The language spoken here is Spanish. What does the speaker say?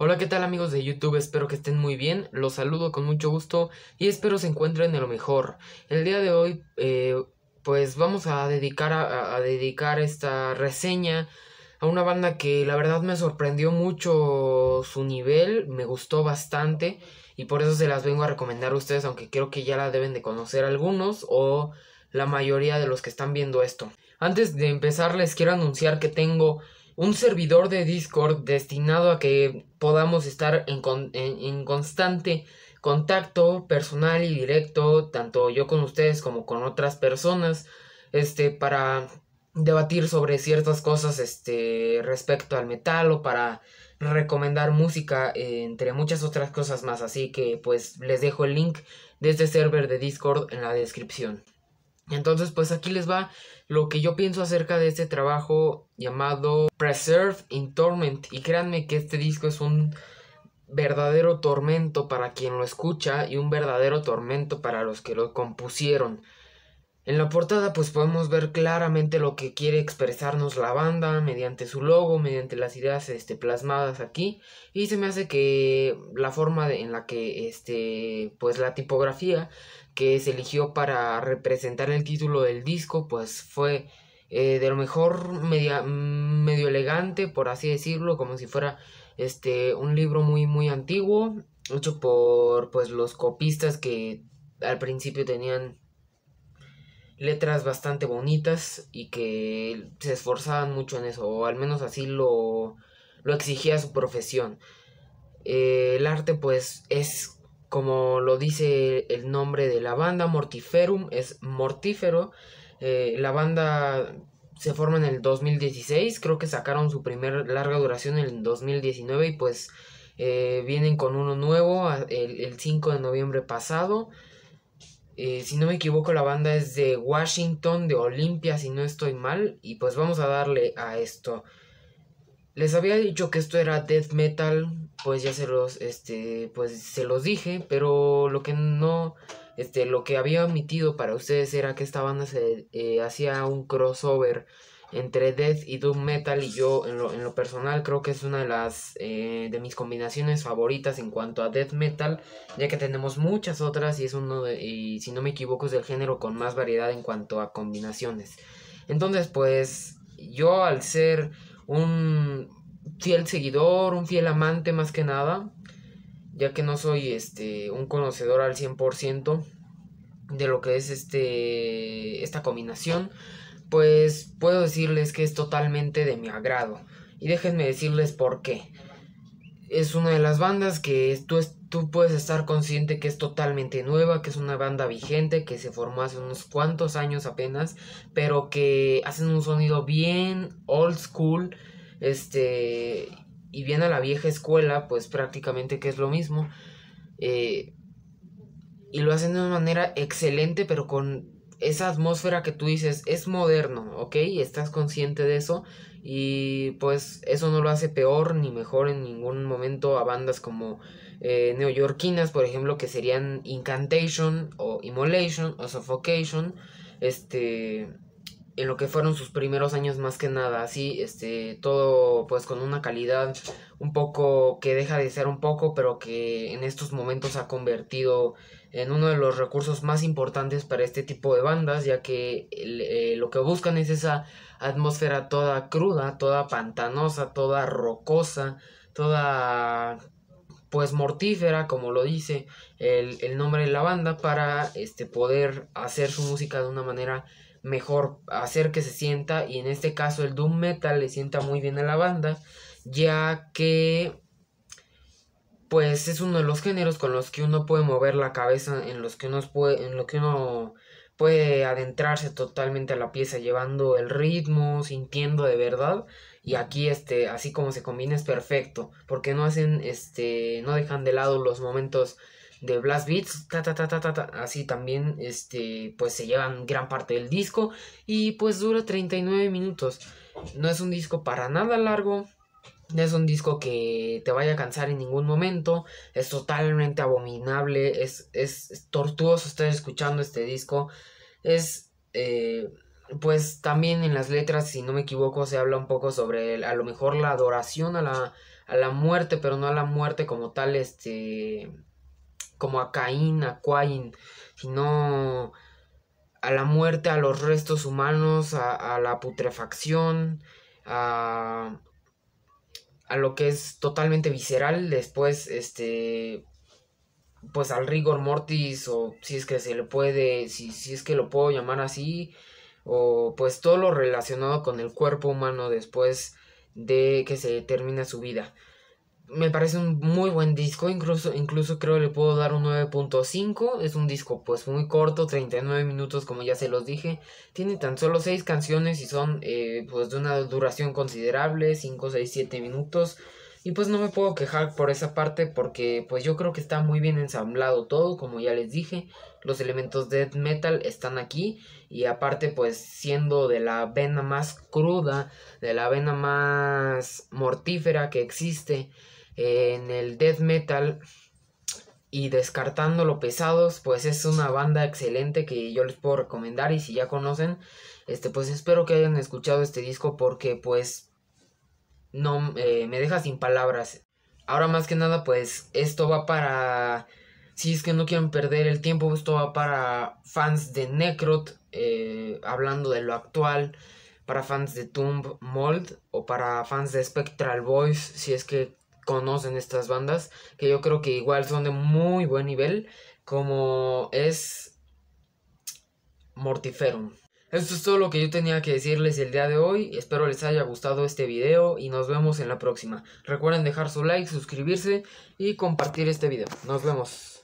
Hola, ¿qué tal amigos de YouTube? Espero que estén muy bien, los saludo con mucho gusto y espero se encuentren de lo mejor. El día de hoy, eh, pues vamos a dedicar, a dedicar esta reseña a una banda que la verdad me sorprendió mucho su nivel, me gustó bastante y por eso se las vengo a recomendar a ustedes, aunque creo que ya la deben de conocer algunos o la mayoría de los que están viendo esto. Antes de empezar les quiero anunciar que tengo un servidor de Discord destinado a que podamos estar en, constante contacto personal y directo, tanto yo con ustedes como con otras personas, este, para debatir sobre ciertas cosas este, respecto al metal o para recomendar música, entre muchas otras cosas más. Así que pues les dejo el link de este server de Discord en la descripción. Entonces, pues aquí les va lo que yo pienso acerca de este trabajo llamado Preserve in Torment. Y créanme que este disco es un verdadero tormento para quien lo escucha y un verdadero tormento para los que lo compusieron. En la portada pues podemos ver claramente lo que quiere expresarnos la banda mediante su logo, mediante las ideas este, plasmadas aquí y se me hace que la forma en la que este pues la tipografía que se eligió para representar el título del disco pues fue eh, de lo mejor mm, medio elegante por así decirlo como si fuera este un libro muy muy antiguo hecho por pues los copistas que al principio tenían letras bastante bonitas y que se esforzaban mucho en eso, o al menos así lo, exigía su profesión. Eh, el arte pues es, como lo dice el nombre de la banda, Mortiferum, es mortífero. Eh, la banda se forma en el 2016, creo que sacaron su primer larga duración en el 2019 y pues eh, vienen con uno nuevo el 5 de noviembre pasado. Eh, si no me equivoco, la banda es de Washington, de Olimpia, si no estoy mal. Y pues vamos a darle a esto. Les había dicho que esto era death metal, pues ya se los, este, pues se los dije, pero lo que no, este, lo que había omitido para ustedes era que esta banda se eh, hacía un crossover entre death y doom metal y yo en lo, personal creo que es una de las eh, de mis combinaciones favoritas en cuanto a death metal ya que tenemos muchas otras y es uno de, y si no me equivoco es el género con más variedad en cuanto a combinaciones entonces pues yo al ser un fiel seguidor un fiel amante más que nada ya que no soy este un conocedor al 100% de lo que es este, esta combinación, pues puedo decirles que es totalmente de mi agrado. Y déjenme decirles por qué. Es una de las bandas que tú, tú puedes estar consciente que es totalmente nueva, que es una banda vigente, que se formó hace unos cuantos años apenas, pero que hacen un sonido bien old school, este, y bien a la vieja escuela, pues prácticamente que es lo mismo. Eh, y lo hacen de una manera excelente, pero con esa atmósfera que tú dices es moderno, ¿ok? Estás consciente de eso y pues eso no lo hace peor ni mejor en ningún momento a bandas como eh, neoyorquinas, por ejemplo, que serían Incantation o Immolation o Suffocation, este en lo que fueron sus primeros años más que nada, así, este, todo pues con una calidad un poco que deja de ser un poco, pero que en estos momentos ha convertido en uno de los recursos más importantes para este tipo de bandas, ya que eh, lo que buscan es esa atmósfera toda cruda, toda pantanosa, toda rocosa, toda pues mortífera, como lo dice el, el nombre de la banda, para este, poder hacer su música de una manera mejor hacer que se sienta y en este caso el doom metal le sienta muy bien a la banda ya que pues es uno de los géneros con los que uno puede mover la cabeza en los que uno puede en lo que uno puede adentrarse totalmente a la pieza llevando el ritmo sintiendo de verdad y aquí este así como se combina es perfecto porque no hacen este no dejan de lado los momentos de Blast Beats, ta, ta, ta, así también, este, pues se llevan gran parte del disco y pues dura 39 minutos. No es un disco para nada largo, no es un disco que te vaya a cansar en ningún momento, es totalmente abominable, es, es, tortuoso estar escuchando este disco, es... Eh, pues también en las letras, si no me equivoco, se habla un poco sobre a lo mejor la adoración a la, a la muerte, pero no a la muerte como tal, este, como a Caín, a Quain, sino a la muerte, a los restos humanos, a, la putrefacción, a, a, lo que es totalmente visceral, después este pues al rigor mortis o si es que se le puede, si, si es que lo puedo llamar así, o pues todo lo relacionado con el cuerpo humano después de que se termina su vida me parece un muy buen disco, incluso, creo que le puedo dar un 9.5. Es un disco pues muy corto, 39 minutos como ya se los dije. Tiene tan solo 6 canciones y son eh, pues de una duración considerable, 5, 6, 7 minutos. Y pues no me puedo quejar por esa parte porque pues yo creo que está muy bien ensamblado todo, como ya les dije, los elementos de metal están aquí y aparte pues siendo de la vena más cruda, de la vena más mortífera que existe, en el death metal y descartando lo pesados, pues es una banda excelente que yo les puedo recomendar y si ya conocen, este pues espero que hayan escuchado este disco porque pues no eh, me deja sin palabras. Ahora más que nada pues esto va para si es que no quieren perder el tiempo, esto va para fans de Necrot eh, hablando de lo actual, para fans de Tomb Mold o para fans de Spectral Boys si es que conocen estas bandas, que yo creo que igual son de muy buen nivel, como es Mortiferum. Esto es todo lo que yo tenía que decirles el día de hoy, espero les haya gustado este video y nos vemos en la próxima. Recuerden dejar su like, suscribirse y compartir este video. Nos vemos.